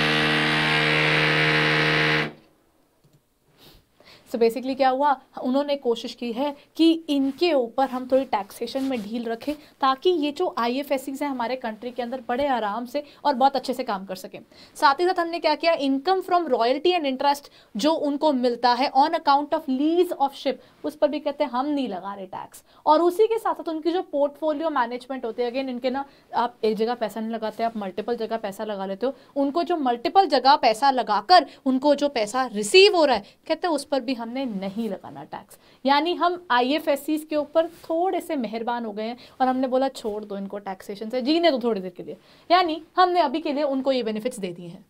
सो so बेसिकली क्या हुआ उन्होंने कोशिश की है कि इनके ऊपर हम थोड़ी टैक्सेशन में ढील रखें ताकि ये जो आई एफ एस हैं हमारे कंट्री के अंदर बड़े आराम से और बहुत अच्छे से काम कर सकें साथ ही साथ हमने क्या किया income from royalty and interest जो उनको मिलता है on account of lease of ship उस पर भी कहते हैं हम नहीं लगा रहे टैक्स और उसी के साथ साथ उनकी जो पोर्टफोलियो मैनेजमेंट होती है अगेन इनके ना आप एक जगह पैसा नहीं लगाते आप मल्टीपल जगह पैसा लगा लेते हो उनको जो मल्टीपल जगह पैसा लगाकर उनको जो पैसा रिसीव हो रहा है कहते हैं उस पर भी हमने नहीं लगाना टैक्स यानी हम आई एफ एस के ऊपर थोड़े से मेहरबान हो गए हैं और हमने बोला छोड़ दो इनको टैक्सेशन से जीने दो थोड़ी देर के लिए यानी हमने अभी के लिए उनको ये बेनिफिट्स दे दिए हैं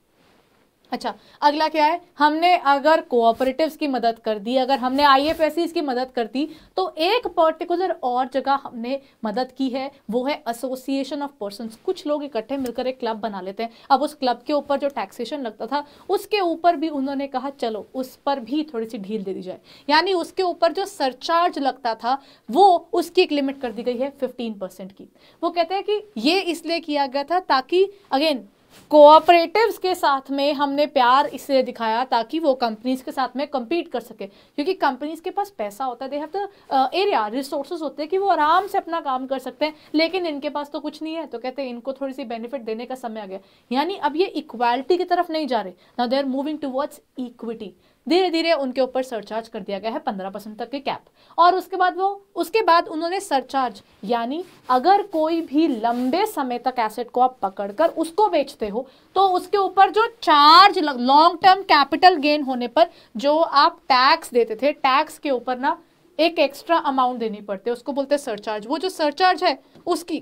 अच्छा अगला क्या है हमने अगर कोऑपरेटिव्स की मदद कर दी अगर हमने आई की मदद कर दी तो एक पर्टिकुलर और जगह हमने मदद की है वो है एसोसिएशन ऑफ पर्सन कुछ लोग इकट्ठे मिलकर एक क्लब बना लेते हैं अब उस क्लब के ऊपर जो टैक्सेशन लगता था उसके ऊपर भी उन्होंने कहा चलो उस पर भी थोड़ी सी ढील दे दी जाए यानी उसके ऊपर जो सरचार्ज लगता था वो उसकी एक लिमिट कर दी गई है फिफ्टीन की वो कहते हैं कि ये इसलिए किया गया था ताकि अगेन कोऑपरेटिव्स के साथ में हमने प्यार इसलिए दिखाया ताकि वो कंपनीज के साथ में कम्पीट कर सके क्योंकि कंपनीज के पास पैसा होता है they have the area resources होते हैं कि वो आराम से अपना काम कर सकते हैं लेकिन इनके पास तो कुछ नहीं है तो कहते हैं इनको थोड़ी सी बेनिफिट देने का समय आ गया यानी अब ये इक्वालिटी की तरफ नहीं जा रहे ना they are moving towards equity धीरे धीरे उनके ऊपर सरचार्ज कर दिया गया है पंद्रह परसेंट तक के कैप और उसके बाद वो उसके बाद उन्होंने सरचार्ज यानी अगर कोई भी लंबे समय तक एसेट को आप पकड़कर उसको बेचते हो तो उसके ऊपर जो charge long term capital gain होने पर जो आप टैक्स देते थे टैक्स के ऊपर ना एक एक्स्ट्रा अमाउंट देनी पड़ती है उसको बोलते हैं सरचार्ज वो जो सरचार्ज है उसकी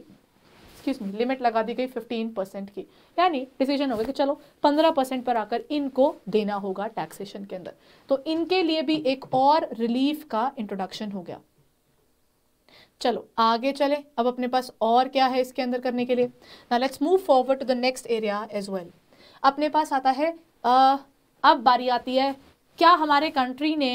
एक्सक्यूज मी लिमिट लगा दी गई 15 परसेंट की यानी डिसीजन हो गया कि चलो 15 परसेंट पर आकर इनको देना होगा टैक्सेशन के अंदर तो इनके लिए भी एक और रिलीफ का इंट्रोडक्शन हो गया चलो आगे चले अब अपने पास और क्या है इसके अंदर करने के लिए ना let's move forward to the next area as well अपने पास आता है आ, अब बारी आती है क्या हमारे कंट्री ने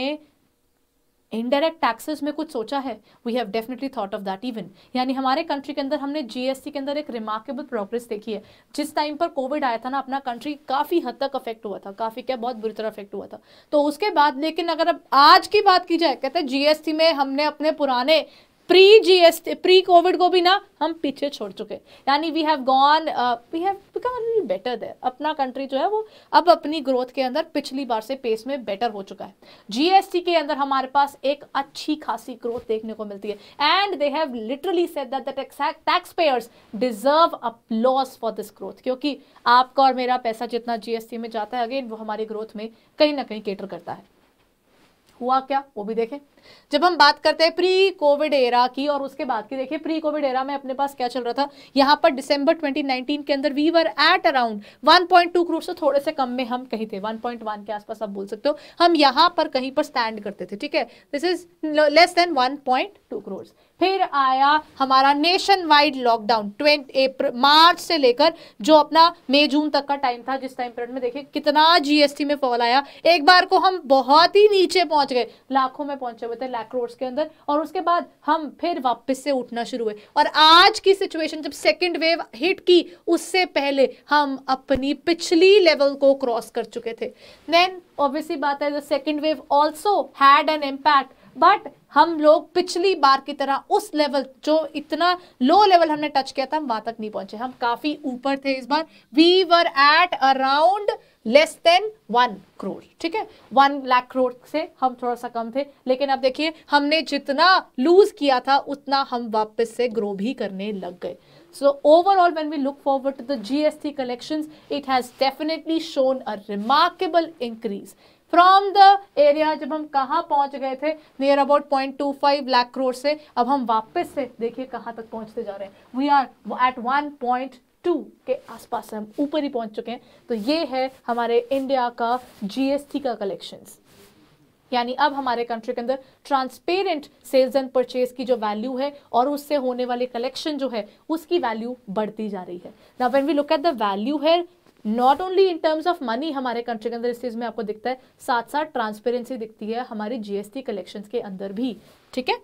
इनडायरेक्ट टैक्सेस में कुछ सोचा है we have definitely thought of that even यानी हमारे कंट्री के अंदर हमने जीएसटी के अंदर एक रिमार्केबल प्रोग्रेस देखी है जिस टाइम पर कोविड आया था ना अपना कंट्री काफ़ी हद तक अफेक्ट हुआ था काफ़ी क्या बहुत बुरी तरह अफेक्ट हुआ था तो उसके बाद लेकिन अगर अब आज की बात की जाए कहते हैं जीएसटी में हमने अपने पुराने प्री जीएसटी प्री कोविड को भी ना हम पीछे छोड़ चुके यानी we have gone we have become better there अपना कंट्री जो है वो अब अपनी ग्रोथ के अंदर पिछली बार से पेस में बेटर हो चुका है जीएसटी के अंदर हमारे पास एक अच्छी खासी ग्रोथ देखने को मिलती है and they have literally said that the tax payers deserve a loss for this growth क्योंकि आपका और मेरा पैसा जितना जीएसटी में जाता है अगेन वो हमारी ग्रोथ में कहीं ना कहीं केटर करता है हुआ क्या वो भी देखें जब हम बात करते हैं प्री कोविड एरा की और उसके बाद की देखिए प्री कोविड एरा में अपने पास क्या चल रहा था यहाँ पर दिसंबर 2019 के अंदर we were at around 1.2 point crore से थोड़े से कम में हम कहीं थे 1.1 के आसपास आप बोल सकते हो हम यहाँ पर कहीं पर स्टैंड करते थे ठीक है this is less than 1.2 crore फिर आया हमारा nationwide lockdown twenty March से लेकर जो अपना मई जून तक का टाइम था जिस टाइम पीरियड में देखिए कितना जीएसटी में फॉल आया एक बार को हम बहुत ही नीचे पहुंच गए लाखों में पहुंचे हुए थे लैक रोड्स के अंदर और उसके बाद हम फिर वापस से उठना शुरू हुए और आज की सिचुएशन जब सेकेंड वेव हिट की उससे पहले हम अपनी पिछली लेवल को क्रॉस कर चुके थे देन ऑब्वियसली बात है the second wave also had an impact but हम लोग पिछली बार की तरह उस लेवल जो इतना लो लेवल हमने टच किया था हम वहां तक नहीं पहुंचे हम काफ़ी ऊपर थे इस बार we were at around less than one crore ठीक है वन लाख करोड़ से हम थोड़ा सा कम थे लेकिन अब देखिए हमने जितना लूज किया था उतना हम वापस से ग्रो भी करने लग गए so overall when we look forward to the GST collections it has definitely shown a remarkable increase from the area जब हम कहाँ पहुँच गए थे near about point two five lakh crore से अब हम वापस से देखिए कहाँ तक पहुँचते जा रहे हैं we are at one point two के आसपास हम ऊपर ही पहुंच चुके हैं तो ये है हमारे इंडिया का जीएसटी का कलेक्शन यानी अब हमारे कंट्री के अंदर ट्रांसपेरेंट सेल्स एंड परचेज की जो वैल्यू है और उससे होने वाले कलेक्शन जो है उसकी वैल्यू बढ़ती जा रही है ना when we look at the value है not only in terms of money हमारे कंट्री के अंदर इस चीज़ में आपको दिखता है साथ साथ ट्रांसपेरेंसी दिखती है हमारी जीएसटी कलेक्शन के अंदर भी ठीक है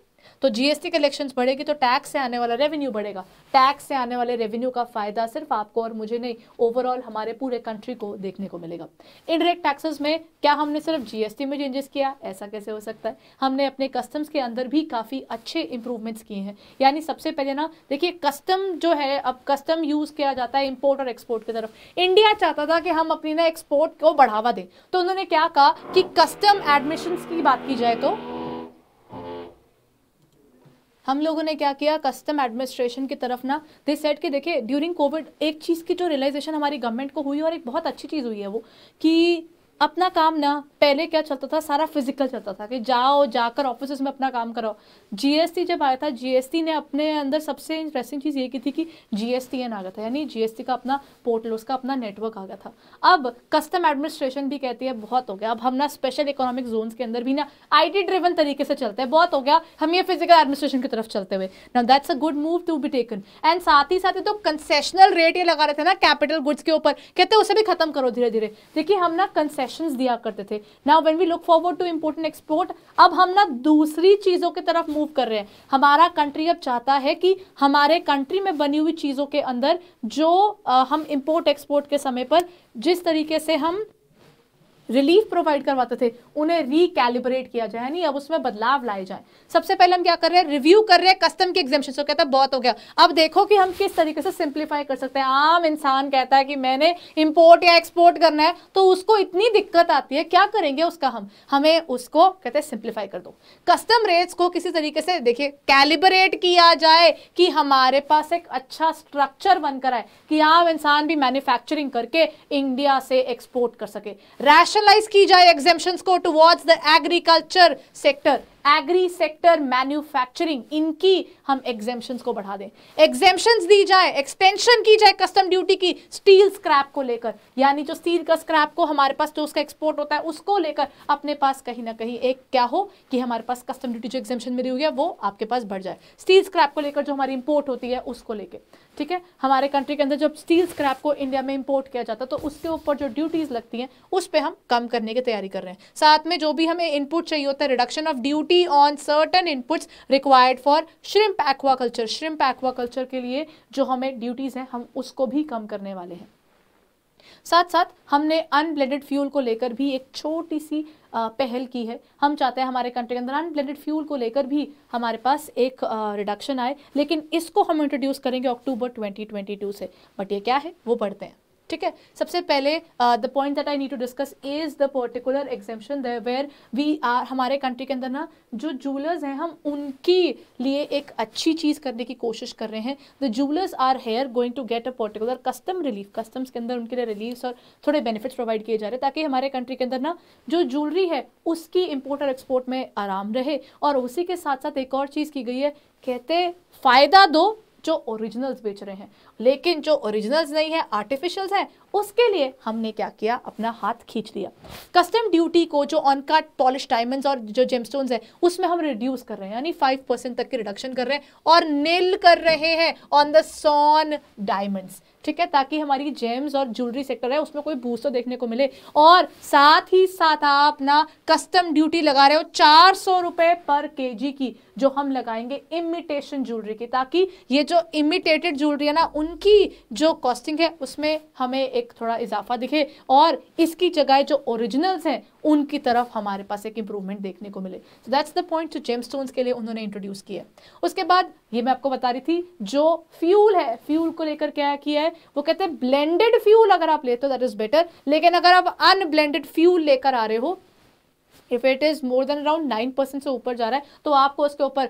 तो जीएसटी कलेक्शंस बढ़ेगी तो टैक्स से आने वाला रेवेन्यू बढ़ेगा टैक्स से आने वाले रेवेन्यू का फायदा सिर्फ आपको और मुझे नहीं ओवरऑल हमारे पूरे कंट्री को देखने को मिलेगा इनडायरेक्ट टैक्सेस में क्या हमने सिर्फ जीएसटी में चेंजेस किया ऐसा कैसे हो सकता है हमने अपने कस्टम्स के अंदर भी काफ़ी अच्छे इंप्रूवमेंट्स किए हैं यानी सबसे पहले ना देखिए कस्टम जो है अब कस्टम यूज़ किया जाता है इम्पोर्ट और एक्सपोर्ट की तरफ इंडिया चाहता था कि हम अपनी ना एक्सपोर्ट को बढ़ावा दें तो उन्होंने क्या कहा कि कस्टम एडमिशन की बात की जाए तो हम लोगों ने क्या किया कस्टम एडमिनिस्ट्रेशन की तरफ ना दे सेट कि देखिए ड्यूरिंग कोविड एक चीज़ की जो रियलाइजेशन हमारी गवर्नमेंट को हुई और एक बहुत अच्छी चीज़ हुई है वो कि अपना काम ना पहले क्या चलता था सारा फिजिकल चलता था कि जाओ जाकर ऑफिस में अपना काम करो जीएसटी जब आया था जीएसटी ने अपने अंदर सबसे इंटरेस्टिंग चीज़ ये की थी कि जीएसटी एन आ गया था यानी जीएसटी का अपना पोर्टल उसका अपना नेटवर्क आ गया था अब कस्टम एडमिनिस्ट्रेशन भी कहती है बहुत हो गया अब हम ना स्पेशल इकोनॉमिक जोन के अंदर भी ना आई ड्रिवन तरीके से चलते हैं बहुत हो गया हम ये फिजिकल एडमिनिस्ट्रेशन की तरफ चलते हुए ना that's a good move to be taken and साथ ही साथ तो कंसेशनल रेट ये लगा रहे थे ना कैपिटल गुड्स के ऊपर कहते उसे भी खत्म करो धीरे धीरे देखिए हम ना कंसेशन सेशंस दिया करते थे now when we look forward to import and export अब हम ना दूसरी चीज़ों की तरफ मूव कर रहे हैं हमारा कंट्री अब चाहता है कि हमारे कंट्री में बनी हुई चीज़ों के अंदर जो आ, हम इम्पोर्ट एक्सपोर्ट के समय पर जिस तरीके से हम रिलीफ प्रोवाइड करवाते थे उन्हें रिकैलिब्रेट किया जाए यानी अब उसमें बदलाव लाए जाए सबसे पहले हम क्या कर रहे हैं रिव्यू कर रहे हैं कस्टम के एग्जामेशन को कहता है बहुत हो गया अब देखो कि हम किस तरीके से सिंप्लीफाई कर सकते हैं आम इंसान कहता है कि मैंने इंपोर्ट या एक्सपोर्ट करना है तो उसको इतनी दिक्कत आती है क्या करेंगे उसका हम हमें उसको कहते हैं सिंप्लीफाई कर दो कस्टम रेट्स को किसी तरीके से देखिए कैलिब्रेट किया जाए कि हमारे पास एक अच्छा स्ट्रक्चर बनकर आए कि आम इंसान भी मैन्युफैक्चरिंग करके इंडिया से एक्सपोर्ट कर सके रैशन स्पेशलाइज की जाए एग्जेम्पन को towards the agriculture sector agri sector manufacturing इनकी हम एग्जेम्पन्स को बढ़ा दें एग्जेम्पन्स दी जाए एक्सटेंशन की जाए कस्टम ड्यूटी की स्टील स्क्रैप को लेकर यानी जो स्टील का स्क्रैप को हमारे पास जो उसका एक्सपोर्ट होता है उसको लेकर अपने पास कहीं ना कहीं एक क्या हो कि हमारे पास कस्टम ड्यूटी जो एग्जेम्पन मिली हुई है वो आपके पास बढ़ जाए स्टील स्क्रैप को लेकर जो हमारी इंपोर्ट होती है उसको लेकर ठीक है हमारे कंट्री के अंदर जब स्टील स्क्रैप को इंडिया में इंपोर्ट किया जाता है तो उसके ऊपर जो ड्यूटीज़ लगती हैं उस पर हम कम करने की तैयारी कर रहे हैं साथ में जो भी हमें इनपुट चाहिए होता है reduction of duty duty on certain inputs required for shrimp aquaculture shrimp aquaculture के लिए जो हमें ड्यूटीज हैं हम उसको भी कम करने वाले हैं साथ साथ हमने अनब्लेडेड फ्यूल को लेकर भी एक छोटी सी पहल की है हम चाहते हैं हमारे कंट्री के अंदर अनब्लेडेड फ्यूल को लेकर भी हमारे पास एक रिडक्शन आए लेकिन इसको हम इंट्रोड्यूस करेंगे अक्टूबर 2022 से बट ये क्या है वो बढ़ते हैं ठीक है सबसे पहले the point that I need to discuss is the particular exemption where we are हमारे कंट्री के अंदर ना जो जूलर्स हैं हम उनके लिए एक अच्छी चीज़ करने की कोशिश कर रहे हैं the jewellers are here going to get a particular custom relief customs के अंदर उनके लिए रिलीफ और थोड़े बेनिफिट्स प्रोवाइड किए जा रहे हैं ताकि हमारे कंट्री के अंदर ना जो ज्वेलरी है उसकी इम्पोर्ट और एक्सपोर्ट में आराम रहे और उसी के साथ साथ एक और चीज़ की गई है कहते फ़ायदा दो जो ओरिजिनल्स बेच रहे हैं लेकिन जो ओरिजिनल्स नहीं है आर्टिफिशियल्स हैं उसके लिए हमने क्या किया अपना हाथ खींच लिया कस्टम ड्यूटी को जो ऑनकाट पॉलिश डायमंड्स और जो जेमस्टोन्स है उसमें हम रिड्यूस कर रहे हैं यानी फाइव परसेंट तक की रिडक्शन कर रहे हैं और नेल कर रहे हैं ऑन द सॉन डायमंड्स ठीक है ताकि हमारी जेम्स और ज्वेलरी सेक्टर है उसमें कोई बूस्ट तो देखने को मिले और साथ ही साथ आप ना कस्टम ड्यूटी लगा रहे हो चार सौ रुपए पर केजी की जो हम लगाएंगे इमिटेशन ज्वेलरी की ताकि ये जो इमिटेटेड ज्वेलरी है ना उनकी जो कॉस्टिंग है उसमें हमें एक थोड़ा इजाफा दिखे और इसकी जगह जो ओरिजिनल्स हैं उनकी तरफ हमारे पास एक इंप्रूवमेंट देखने को मिले सो दैट्स द पॉइंट जो जेम स्टोन्स के लिए उन्होंने इंट्रोड्यूस किया उसके बाद ये मैं आपको बता रही थी जो फ्यूल है फ्यूल को लेकर क्या किया है वो कहते हैं ब्लेंडेड फ्यूल अगर आप लेते हो दैट इज़ बेटर लेकिन अगर आप अनब्लेंडेड फ्यूल लेकर आ रहे हो if it is more than around nine percent से ऊपर जा रहा है तो आपको उसके ऊपर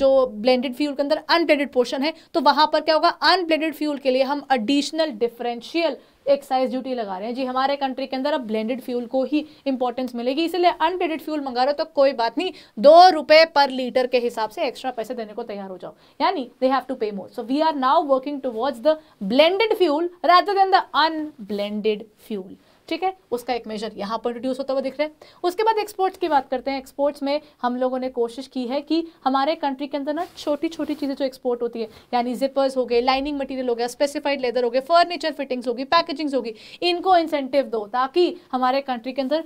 जो ब्लेंडेड फ्यूल के अंदर अनब्लेंडेड पोर्शन है तो वहां पर क्या होगा अनब्लेंडेड फ्यूल के लिए हम अडिशनल डिफरेंशियल एक्साइज ड्यूटी लगा रहे हैं जी हमारे कंट्री के अंदर अब ब्लेंडेड फ्यूल को ही इंपॉर्टेंस मिलेगी इसलिए अनब्लेंडेड फ्यूल मंगा रहे हो तो कोई बात नहीं दो रुपए पर लीटर के हिसाब से एक्स्ट्रा पैसे देने को तैयार हो जाओ यानी दे have to pay more so we are now working towards the blended fuel rather than the unblended fuel ठीक है उसका एक मेजर यहाँ पर इंट्रोड्यूस होता हुआ दिख रहा है उसके बाद एक्सपोर्ट्स की बात करते हैं एक्सपोर्ट्स में हम लोगों ने कोशिश की है कि हमारे कंट्री के अंदर ना छोटी छोटी चीज़ें जो एक्सपोर्ट होती है यानी जिपर्स हो गए लाइनिंग मटीरियल हो गया स्पेसिफाइड लेदर हो गए फर्नीचर फिटिंग्स होगी पैकेजिंग्स होगी इनको इंसेंटिव दो ताकि हमारे कंट्री के अंदर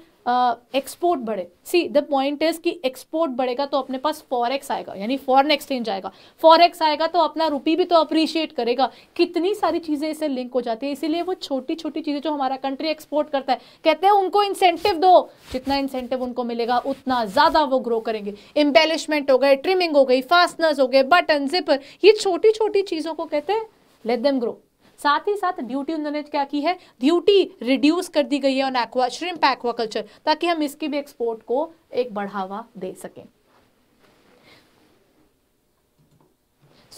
एक्सपोर्ट बढ़े सी द पॉइंट इज कि एक्सपोर्ट बढ़ेगा तो अपने पास फॉरेक्स आएगा यानी फॉरन एक्सचेंज आएगा फॉरेक्स आएगा तो अपना रुपी भी तो अप्रिशिएट करेगा कितनी सारी चीज़ें इससे लिंक हो जाती है इसीलिए वो छोटी छोटी चीज़ें जो हमारा कंट्री एक्सपोर्ट करता है कहते हैं उनको इंसेंटिव दो जितना इंसेंटिव उनको मिलेगा उतना ज़्यादा वो ग्रो करेंगे एम्बेलिशमेंट हो गए ट्रिमिंग हो गई फास्टनर्स हो गए बटन जिपर ये छोटी छोटी चीज़ों को कहते हैं लेट देम ग्रो साथ ही साथ ड्यूटी उन्होंने क्या की है ड्यूटी रिड्यूस कर दी गई है ऑन एक्वा श्रिम्प एक्वाकल्चर ताकि हम इसकी भी एक्सपोर्ट को एक बढ़ावा दे सकें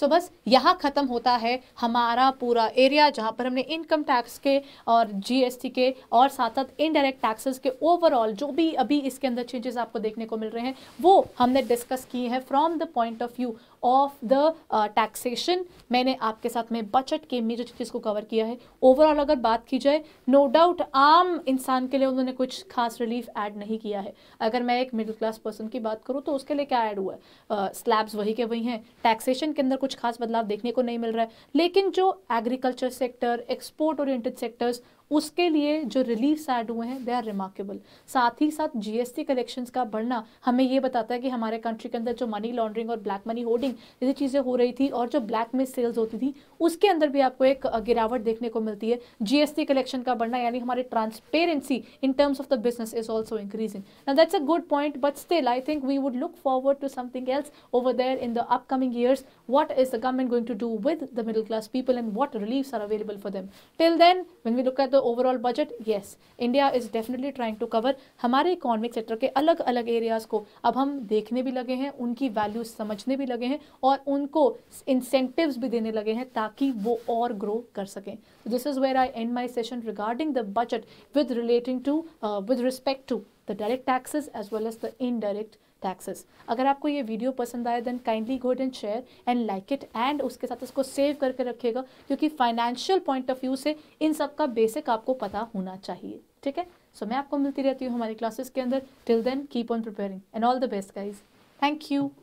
सो बस यहाँ ख़त्म होता है हमारा पूरा एरिया जहाँ पर हमने इनकम टैक्स के और जीएसटी के और साथ साथ इनडायरेक्ट टैक्सेस के ओवरऑल जो भी अभी इसके अंदर चेंजेस आपको देखने को मिल रहे हैं वो हमने डिस्कस किए हैं from the point of view of the taxation मैंने आपके साथ में बजट के मेजर चीज़ को कवर किया है ओवरऑल अगर बात की जाए नो डाउट आम इंसान के लिए उन्होंने कुछ खास रिलीफ ऐड नहीं किया है अगर मैं एक मिडिल क्लास पर्सन की बात करूँ तो उसके लिए क्या ऐड हुआ है स्लैब्स uh, वही के वही हैं टैक्सेशन के अंदर कुछ खास बदलाव देखने को नहीं मिल रहा है लेकिन जो agriculture sector export oriented sectors उसके लिए जो रिलीफ एड हुए हैं दे आर रिमार्केबल साथ ही साथ जीएसटी कलेक्शंस का बढ़ना हमें ये बताता है कि हमारे कंट्री के अंदर जो मनी लॉन्ड्रिंग और ब्लैक मनी होर्डिंग जैसी चीज़ें हो रही थी और जो ब्लैक में सेल्स होती थी उसके अंदर भी आपको एक गिरावट देखने को मिलती है जीएसटी कलेक्शन का बढ़ना यानी हमारे transparency in terms of the business is also increasing ना that's a good point but still I think we would look forward to something else over there in the upcoming years what is the government going to do with the middle class people and what reliefs are available for them till then when we look at the overall budget yes India is definitely trying to cover हमारे economic sector के अलग अलग areas को अब हम देखने भी लगे हैं उनकी वैल्यूज समझने भी लगे हैं और उनको इंसेंटिव्स भी देने लगे हैं ताकि वो और ग्रो कर सकें this is where I end my session regarding the budget with relating to with respect to the direct taxes as well as the indirect taxes अगर आपको ये वीडियो पसंद आए देन काइंडली गोड and share and like it and उसके साथ उसको save करके रखिएगा क्योंकि फाइनेंशियल पॉइंट ऑफ व्यू से इन सब का बेसिक आपको पता होना चाहिए ठीक है सो so, मैं आपको मिलती रहती हूँ हमारी क्लासेस के अंदर till then keep on preparing and all the best guys thank you